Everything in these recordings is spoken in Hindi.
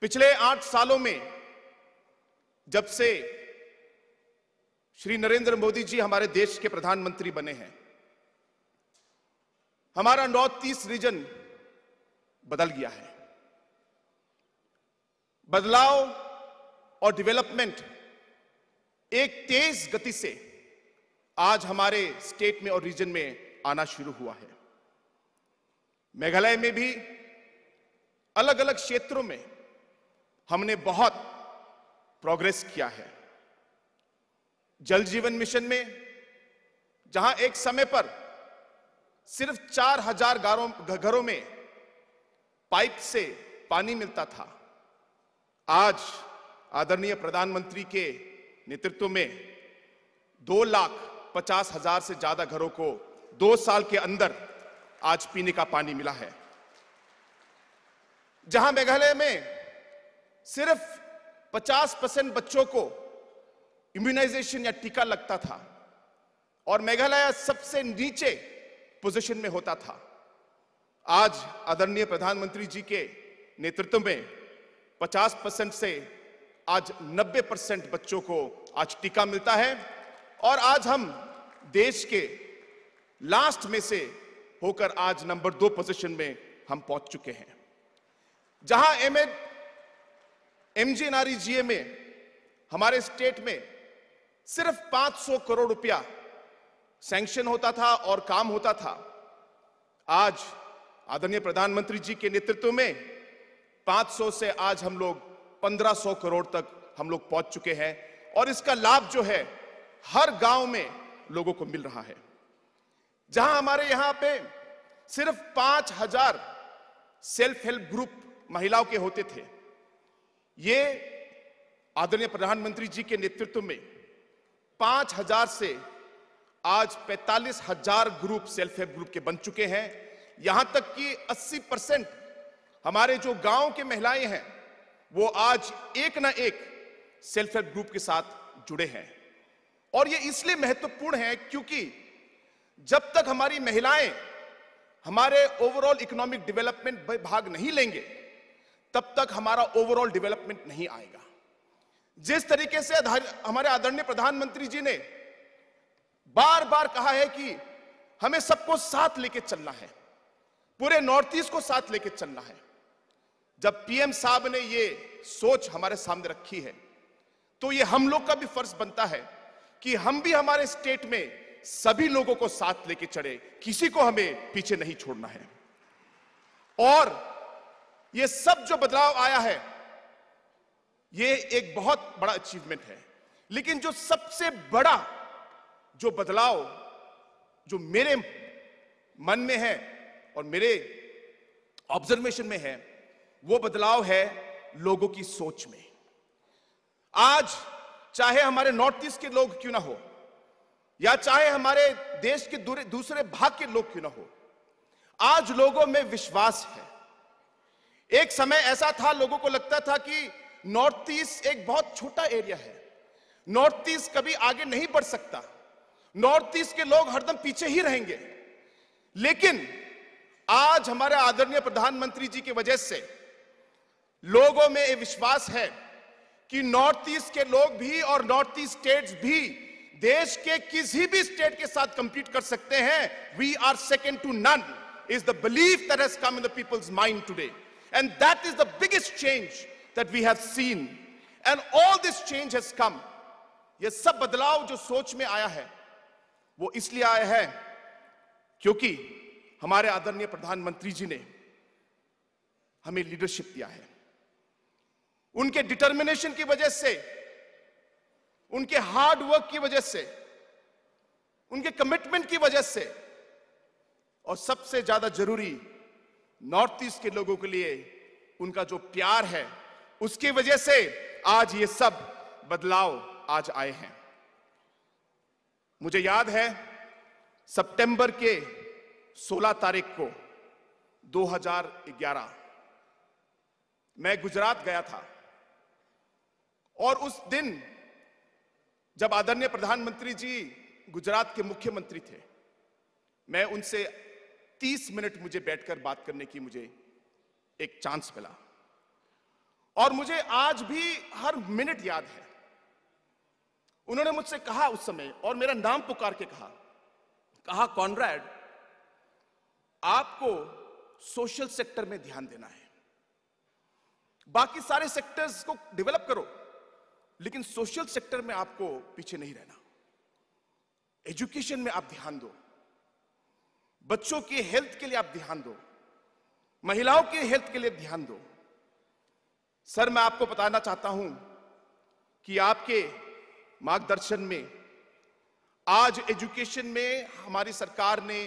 पिछले आठ सालों में जब से श्री नरेंद्र मोदी जी हमारे देश के प्रधानमंत्री बने हैं हमारा नॉर्थ ईस्ट रीजन बदल गया है बदलाव और डेवलपमेंट एक तेज गति से आज हमारे स्टेट में और रीजन में आना शुरू हुआ है मेघालय में भी अलग अलग क्षेत्रों में हमने बहुत प्रोग्रेस किया है जल जीवन मिशन में जहां एक समय पर सिर्फ चार हजार घरों में पाइप से पानी मिलता था आज आदरणीय प्रधानमंत्री के नेतृत्व में दो लाख पचास हजार से ज्यादा घरों को दो साल के अंदर आज पीने का पानी मिला है जहां मेघालय में सिर्फ 50 परसेंट बच्चों को इम्यूनाइजेशन या टीका लगता था और मेघालय सबसे नीचे पोजीशन में होता था आज आदरणीय प्रधानमंत्री जी के नेतृत्व में 50 परसेंट से आज 90 परसेंट बच्चों को आज टीका मिलता है और आज हम देश के लास्ट में से होकर आज नंबर दो पोजीशन में हम पहुंच चुके हैं जहां एमएड जीए में हमारे स्टेट में सिर्फ 500 करोड़ रुपया सैंक्शन होता था और काम होता था आज आदरणीय प्रधानमंत्री जी के नेतृत्व में 500 से आज हम लोग 1500 करोड़ तक हम लोग पहुंच चुके हैं और इसका लाभ जो है हर गांव में लोगों को मिल रहा है जहां हमारे यहां पे सिर्फ पांच हजार सेल्फ हेल्प ग्रुप महिलाओं के होते थे ये आदरणीय प्रधानमंत्री जी के नेतृत्व में पांच हजार से आज पैंतालीस हजार ग्रुप सेल्फ हेल्प ग्रुप के बन चुके हैं यहां तक कि 80 परसेंट हमारे जो गांव के महिलाएं हैं वो आज एक ना एक सेल्फ हेल्प ग्रुप के साथ जुड़े हैं और ये इसलिए महत्वपूर्ण है क्योंकि जब तक हमारी महिलाएं हमारे ओवरऑल इकोनॉमिक डेवलपमेंट में भाग नहीं लेंगे तब तक हमारा ओवरऑल डेवलपमेंट नहीं आएगा जिस तरीके से हमारे आदरणीय प्रधानमंत्री जी ने बार बार कहा है कि हमें सबको साथ लेके चलना है पूरे नॉर्थ ईस्ट को साथ लेके चलना है जब पीएम साहब ने ये सोच हमारे सामने रखी है तो ये हम लोग का भी फर्ज बनता है कि हम भी हमारे स्टेट में सभी लोगों को साथ लेके चढ़े किसी को हमें पीछे नहीं छोड़ना है और ये सब जो बदलाव आया है ये एक बहुत बड़ा अचीवमेंट है लेकिन जो सबसे बड़ा जो बदलाव जो मेरे मन में है और मेरे ऑब्जर्वेशन में है वो बदलाव है लोगों की सोच में आज चाहे हमारे नॉर्थ ईस्ट के लोग क्यों ना हो या चाहे हमारे देश के दूसरे भाग के लोग क्यों ना हो आज लोगों में विश्वास है एक समय ऐसा था लोगों को लगता था कि नॉर्थ ईस्ट एक बहुत छोटा एरिया है नॉर्थ ईस्ट कभी आगे नहीं बढ़ सकता नॉर्थ ईस्ट के लोग हरदम पीछे ही रहेंगे लेकिन आज हमारे आदरणीय प्रधानमंत्री जी की वजह से लोगों में यह विश्वास है कि नॉर्थ ईस्ट के लोग भी और नॉर्थ ईस्ट स्टेट्स भी देश के किसी भी स्टेट के साथ कंपीट कर सकते हैं we are second to none is the belief that has come in the people's mind today And that is the biggest change that we have seen. And all this change has come. ये सब बदलाव जो सोच में आया है वो इसलिए आया है क्योंकि हमारे आदरणीय प्रधानमंत्री जी ने हमें लीडरशिप दिया है उनके डिटर्मिनेशन की वजह से उनके हार्ड वर्क की वजह से उनके कमिटमेंट की वजह से और सबसे ज्यादा जरूरी नॉर्थ ईस्ट के लोगों के लिए उनका जो प्यार है उसकी वजह से आज ये सब बदलाव आज आए हैं मुझे याद है सितंबर के 16 तारीख को 2011 मैं गुजरात गया था और उस दिन जब आदरणीय प्रधानमंत्री जी गुजरात के मुख्यमंत्री थे मैं उनसे 30 मिनट मुझे बैठकर बात करने की मुझे एक चांस मिला और मुझे आज भी हर मिनट याद है उन्होंने मुझसे कहा उस समय और मेरा नाम पुकार के कहा कहा कॉनराड आपको सोशल सेक्टर में ध्यान देना है बाकी सारे सेक्टर्स को डेवलप करो लेकिन सोशल सेक्टर में आपको पीछे नहीं रहना एजुकेशन में आप ध्यान दो बच्चों की हेल्थ के लिए आप ध्यान दो महिलाओं के हेल्थ के लिए ध्यान दो सर मैं आपको बताना चाहता हूं कि आपके मार्गदर्शन में आज एजुकेशन में हमारी सरकार ने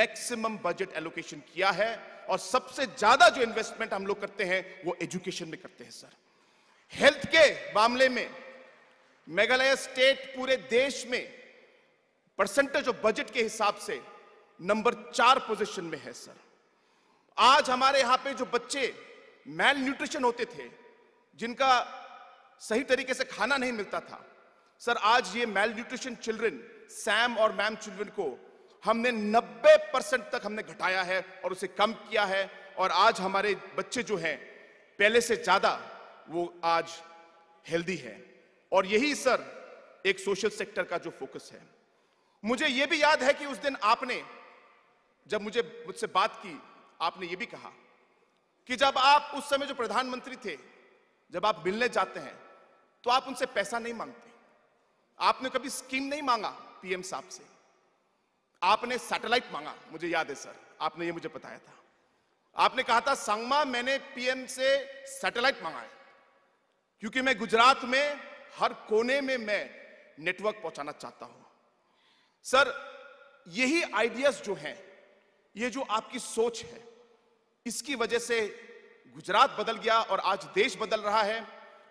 मैक्सिमम बजट एलोकेशन किया है और सबसे ज्यादा जो इन्वेस्टमेंट हम लोग करते हैं वो एजुकेशन में करते हैं सर हेल्थ के मामले में मेघालय स्टेट पूरे देश में परसेंटेज ऑफ बजट के हिसाब से नंबर चार पोजीशन में है सर आज हमारे यहां पे जो बच्चे मेल न्यूट्रिशन होते थे जिनका सही तरीके से खाना नहीं मिलता था सर आज ये मेल न्यूट्रिशन चिल्ड्रन सैम और मैम चिल्ड्रन को हमने 90 परसेंट तक हमने घटाया है और उसे कम किया है और आज हमारे बच्चे जो हैं पहले से ज़्यादा वो आज हेल्दी हैं और यही सर एक सोशल सेक्टर का जो फोकस है मुझे यह भी याद है कि उस दिन आपने जब मुझे मुझसे बात की आपने ये भी कहा कि जब आप उस समय जो प्रधानमंत्री थे जब आप मिलने जाते हैं तो आप उनसे पैसा नहीं मांगते आपने कभी स्कीम नहीं मांगा पीएम साहब से आपने सैटेलाइट मांगा मुझे याद है सर आपने ये मुझे बताया था आपने कहा था संगमा मैंने पीएम से सैटेलाइट मांगा है क्योंकि मैं गुजरात में हर कोने में मैं नेटवर्क पहुंचाना चाहता हूं सर यही आइडियाज जो हैं ये जो आपकी सोच है इसकी वजह से गुजरात बदल गया और आज देश बदल रहा है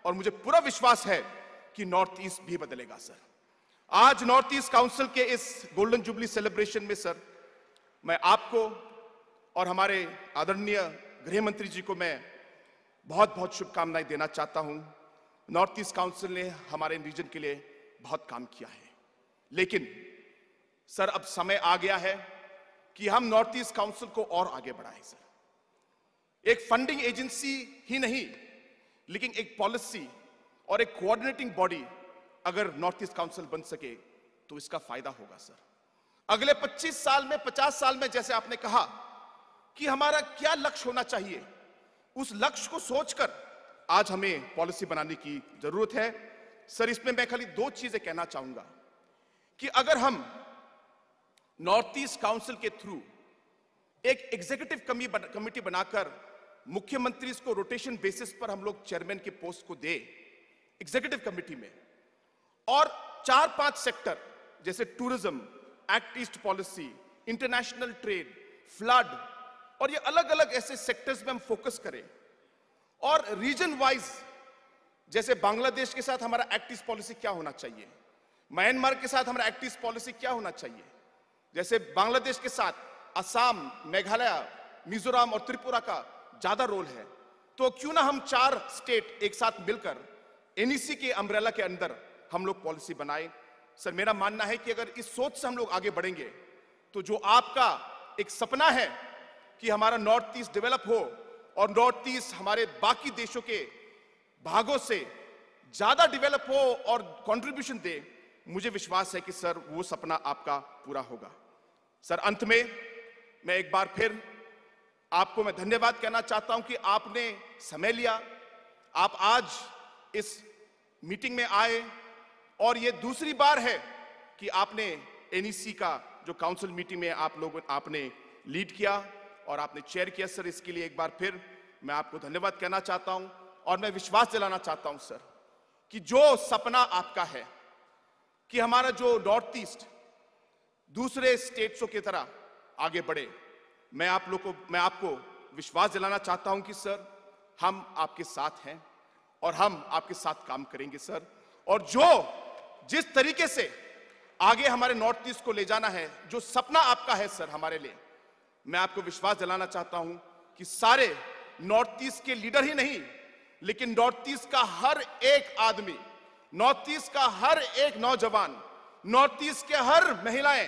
और मुझे पूरा विश्वास है कि नॉर्थ ईस्ट भी बदलेगा सर आज नॉर्थ ईस्ट काउंसिल के इस गोल्डन जुबली सेलिब्रेशन में सर मैं आपको और हमारे आदरणीय गृह मंत्री जी को मैं बहुत बहुत शुभकामनाएं देना चाहता हूं नॉर्थ ईस्ट काउंसिल ने हमारे रीजन के लिए बहुत काम किया है लेकिन सर अब समय आ गया है कि हम नॉर्थ ईस्ट काउंसिल को और आगे बढ़ाएं सर एक फंडिंग एजेंसी ही नहीं लेकिन एक पॉलिसी और एक कोऑर्डिनेटिंग बॉडी अगर नॉर्थ ईस्ट काउंसिल बन सके तो इसका फायदा होगा सर अगले 25 साल में 50 साल में जैसे आपने कहा कि हमारा क्या लक्ष्य होना चाहिए उस लक्ष्य को सोचकर आज हमें पॉलिसी बनाने की जरूरत है सर इसमें मैं खाली दो चीजें कहना चाहूंगा कि अगर हम नॉर्थ ईस्ट काउंसिल के थ्रू एक एग्जीक्यूटिव कमेटी बनाकर मुख्यमंत्री को रोटेशन बेसिस पर हम लोग चेयरमैन के पोस्ट को दे एग्जीक्यूटिव कमेटी में और चार पांच सेक्टर जैसे tourism Act East policy international trade flood और ये अलग अलग ऐसे सेक्टर्स में हम फोकस करें और रीजन वाइज जैसे बांग्लादेश के साथ हमारा एक्ट ईस्ट पॉलिसी क्या होना चाहिए म्यांमार के साथ हमारा एक्ट ईस्ट पॉलिसी क्या होना चाहिए जैसे बांग्लादेश के साथ असम मेघालय मिजोरम और त्रिपुरा का ज्यादा रोल है तो क्यों ना हम चार स्टेट एक साथ मिलकर एनईसी के अम्ब्रेला के अंदर हम लोग पॉलिसी बनाए सर मेरा मानना है कि अगर इस सोच से हम लोग आगे बढ़ेंगे तो जो आपका एक सपना है कि हमारा नॉर्थ ईस्ट डेवलप हो और नॉर्थ ईस्ट हमारे बाकी देशों के भागों से ज्यादा डेवलप हो और कंट्रीब्यूशन दे मुझे विश्वास है कि सर वो सपना आपका पूरा होगा सर अंत में मैं एक बार फिर आपको मैं धन्यवाद कहना चाहता हूं कि आपने समय लिया आप आज इस मीटिंग में आए और ये दूसरी बार है कि आपने एनईसी e का जो काउंसिल मीटिंग में आप लोग आपने लीड किया और आपने चेयर किया सर इसके लिए एक बार फिर मैं आपको धन्यवाद कहना चाहता हूं और मैं विश्वास दिलाना चाहता हूं सर कि जो सपना आपका है कि हमारा जो नॉर्थ ईस्ट दूसरे स्टेट्सों की तरह आगे बढ़े मैं आप लोग को मैं आपको विश्वास दिलाना चाहता हूं कि सर हम आपके साथ हैं और हम आपके साथ काम करेंगे सर और जो जिस तरीके से आगे हमारे नॉर्थ ईस्ट को ले जाना है जो सपना आपका है सर हमारे लिए मैं आपको विश्वास दिलाना चाहता हूं कि सारे नॉर्थ ईस्ट के लीडर ही नहीं लेकिन नॉर्थ ईस्ट का हर एक आदमी नॉर्थ ईस्ट का हर एक नौजवान नॉर्थ ईस्ट के हर महिलाएं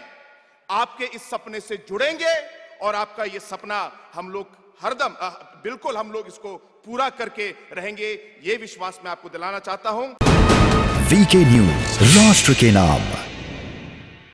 आपके इस सपने से जुड़ेंगे और आपका ये सपना हम लोग हरदम बिल्कुल हम लोग इसको पूरा करके रहेंगे ये विश्वास मैं आपको दिलाना चाहता हूं वीके न्यूज राष्ट्र के नाम